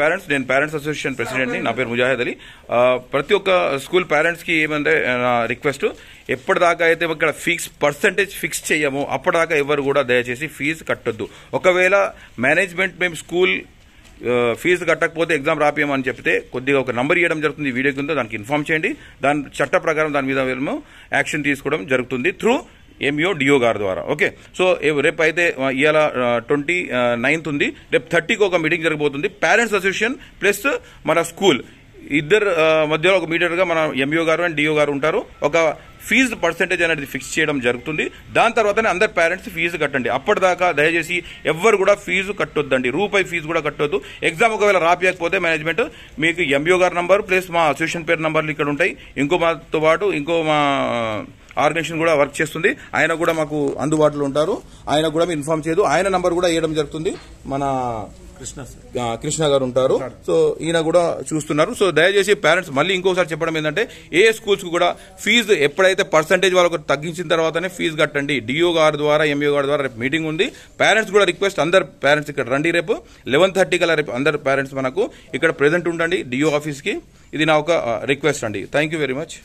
parents నేను parents association ప్రెసిడెంట్ని నా పేరు ముజాహిద్ అలీ ప్రతి ఒక్క స్కూల్ పేరెంట్స్కి ఏమంటే నా రిక్వెస్ట్ ఎప్పటిదాకా అయితే ఇక్కడ ఫీజ్ పర్సంటేజ్ ఫిక్స్ చేయము అప్పటిదాకా ఎవరు కూడా దయచేసి ఫీజు కట్టొద్దు ఒకవేళ మేనేజ్మెంట్ మేము స్కూల్ ఫీజు కట్టకపోతే ఎగ్జామ్ రాపేయమని చెప్తే కొద్దిగా ఒక నంబర్ ఇవ్వడం జరుగుతుంది వీడియో కింద దానికి ఇన్ఫామ్ చేయండి దాని చట్ట ప్రకారం దాని మీద మేము యాక్షన్ తీసుకోవడం జరుగుతుంది త్రూ ఎంఈఓ డిఓ గారి ద్వారా ఓకే సో రేపు అయితే ఇవాళ ట్వంటీ నైన్త్ ఉంది రేపు థర్టీకి ఒక మీటింగ్ జరగబోతుంది పేరెంట్స్ అసోసియేషన్ ప్లస్ మన స్కూల్ ఇద్దరు మధ్యలో ఒక మీటర్గా మన ఎంఈఓ గారు అండ్ డిఓ గారు ఉంటారు ఒక ఫీజు పర్సంటేజ్ అనేది ఫిక్స్ చేయడం జరుగుతుంది దాని తర్వాతనే అందరు పేరెంట్స్ ఫీజు కట్టండి అప్పటిదాకా దయచేసి ఎవ్వరు కూడా ఫీజు కట్టొద్దండి రూపాయి ఫీజు కూడా కట్టొద్దు ఎగ్జామ్ ఒకవేళ రాపియకపోతే మేనేజ్మెంట్ మీకు ఎంఈఓ గారు నంబర్ ప్లస్ మా అసోసియేషన్ పేరు నంబర్లు ఇక్కడ ఉంటాయి ఇంకో మాతో పాటు ఇంకో మా ఆర్గనైజేషన్ కూడా వర్క్ చేస్తుంది ఆయన కూడా మాకు అందుబాటులో ఉంటారు ఆయన కూడా ఇన్ఫార్మ్ చేయదు ఆయన నంబర్ కూడా వేయడం జరుగుతుంది మన కృష్ణ గారు ఉంటారు సో ఈయన కూడా చూస్తున్నారు సో దయచేసి పేరెంట్స్ మళ్ళీ ఇంకోసారి చెప్పడం ఏంటంటే ఏ స్కూల్స్ కూడా ఫీజు ఎప్పుడైతే పర్సంటేజ్ వాళ్ళకు తగ్గించిన తర్వాతనే ఫీజు కట్టండి డిఓ గారి ద్వారా ఎంఈఓ గారి ద్వారా రేపు మీటింగ్ ఉంది పేరెంట్స్ కూడా రిక్వెస్ట్ అందరు పేరెంట్స్ ఇక్కడ రండి రేపు లెవెన్ థర్టీ కల్లా రేపు అందరు పేరెంట్స్ మనకు ఇక్కడ ప్రెజెంట్ ఉండండి డిఓ ఆఫీస్కి ఇది నా ఒక రిక్వెస్ట్ అండి థ్యాంక్ యూ వెరీ మచ్